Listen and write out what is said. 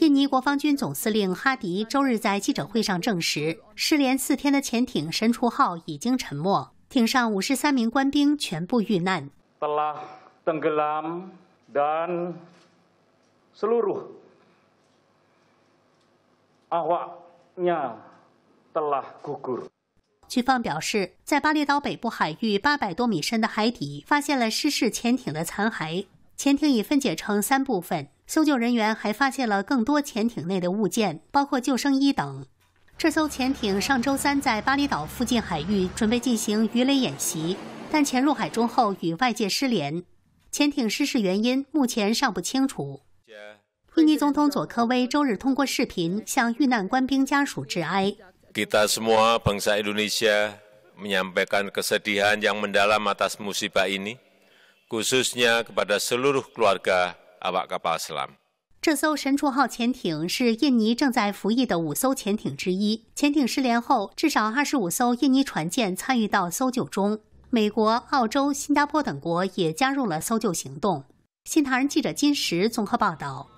印尼国防军总司令哈迪周日在记者会上证实，失联四天的潜艇“神出号”已经沉没，艇上五十三名官兵全部遇难。军方表示，在巴厘岛北部海域八百多米深的海底，发现了失事潜艇的残骸。潜艇已分解成三部分，搜救人员还发现了更多潜艇内的物件，包括救生衣等。这艘潜艇上周三在巴厘岛附近海域准备进行鱼雷演习，但潜入海中后与外界失联。潜艇失事原因目前尚不清楚。印尼总统佐科威周日通过视频向遇难官兵家属致哀。kita semua bangsa Indonesia menyampaikan kesedihan yang mendalam atas musibah ini. 这艘神出号潜艇是印尼正在服役的五艘潜艇之一。潜艇失联后，至少二十五艘印尼船舰参与到搜救中，美国、澳洲、新加坡等国也加入了搜救行动。新唐人记者金石综合报道。